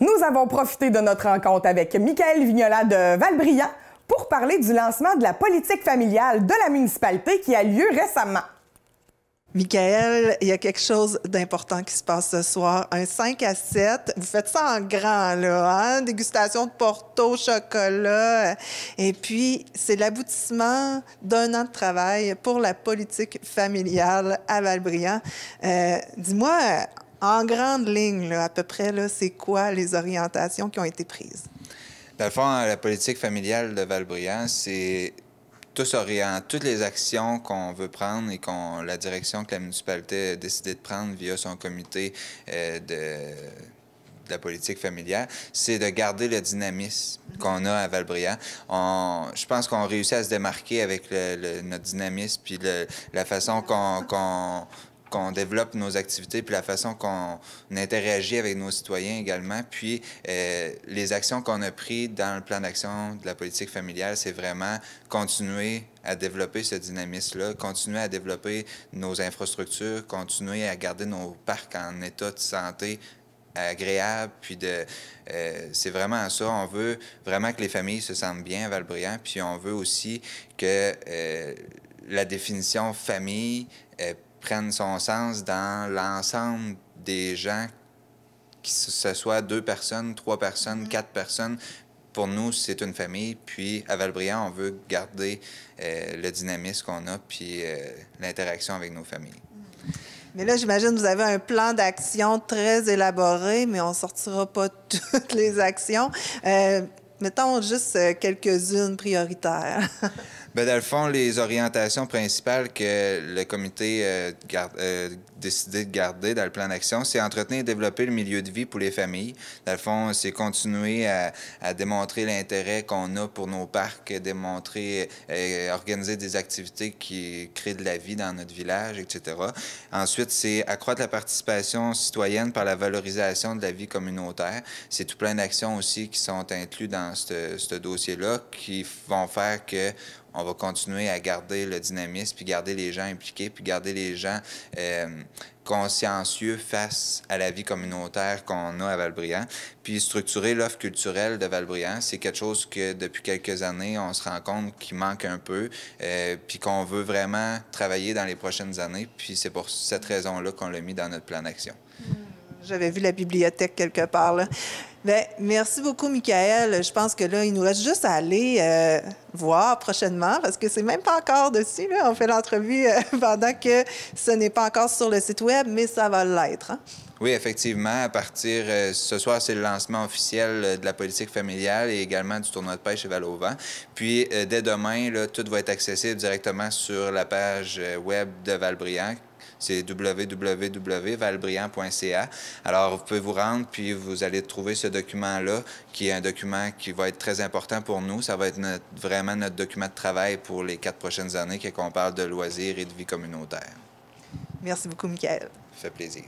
Nous avons profité de notre rencontre avec Michael Vignola de Valbriand pour parler du lancement de la politique familiale de la municipalité qui a lieu récemment. Michael, il y a quelque chose d'important qui se passe ce soir. Un 5 à 7. Vous faites ça en grand, là, hein? Dégustation de Porto, chocolat. Et puis, c'est l'aboutissement d'un an de travail pour la politique familiale à Valbriand. Euh, dis-moi, en grande ligne, à peu près, c'est quoi les orientations qui ont été prises? Dans le fond, hein, la politique familiale de Valbriand, c'est tous orient toutes les actions qu'on veut prendre et qu'on la direction que la municipalité a décidé de prendre via son comité euh, de, la politique familiale, c'est de garder le dynamisme mhm. qu'on a à Valbriand. je pense qu'on réussit à se démarquer avec le, notre dynamisme puis la façon qu'on qu'on développe nos activités, puis la façon qu'on interagit avec nos citoyens également. Puis euh, les actions qu'on a prises dans le plan d'action de la politique familiale, c'est vraiment continuer à développer ce dynamisme-là, continuer à développer nos infrastructures, continuer à garder nos parcs en état de santé agréable, puis de... Euh, c'est vraiment ça. On veut vraiment que les familles se sentent bien à puis on veut aussi que euh, la définition famille prenne son sens dans l'ensemble des gens, que ce soit deux personnes, trois personnes, mm-hmm. quatre personnes. Pour nous, c'est une famille. Puis à Valbriand, on veut garder euh, le dynamisme qu'on a, puis euh, l'interaction avec nos familles. Mm-hmm. Mais là, j'imagine que vous avez un plan d'action très élaboré, mais on ne sortira pas toutes les actions. Euh, mettons juste quelques-unes prioritaires. Bien, dans le fond, les orientations principales que le comité euh, a euh, décidé de garder dans le plan d'action, c'est entretenir et développer le milieu de vie pour les familles. Dans le fond, c'est continuer à, à démontrer l'intérêt qu'on a pour nos parcs, démontrer, euh, et organiser des activités qui créent de la vie dans notre village, etc. Ensuite, c'est accroître la participation citoyenne par la valorisation de la vie communautaire. C'est tout plein d'actions aussi qui sont inclus dans ce, ce dossier-là qui vont faire que on va continuer à garder le dynamisme, puis garder les gens impliqués, puis garder les gens euh, consciencieux face à la vie communautaire qu'on a à Valbriand. Puis structurer l'offre culturelle de Valbriand, c'est quelque chose que depuis quelques années, on se rend compte qu'il manque un peu, euh, puis qu'on veut vraiment travailler dans les prochaines années. Puis c'est pour cette raison-là qu'on l'a mis dans notre plan d'action. J'avais vu la bibliothèque quelque part. Là. Bien, merci beaucoup, Michael. Je pense que là, il nous reste juste à aller euh, voir prochainement parce que c'est même pas encore dessus. On fait l'entrevue euh, pendant que ce n'est pas encore sur le site Web, mais ça va l'être. Hein. Oui, effectivement. À partir euh, ce soir, c'est le lancement officiel de la politique familiale et également du tournoi de pêche chez Val -Auvent. Puis dès demain, tout va être accessible directement sur la page web de Valbriac. C'est www.valbriand.ca. Alors, vous pouvez vous rendre, puis vous allez trouver ce document-là, qui est un document qui va être très important pour nous. Ça va être vraiment notre document de travail pour les quatre prochaines années, on parle de loisirs et de vie communautaire. Merci beaucoup, Michael. Ça fait plaisir.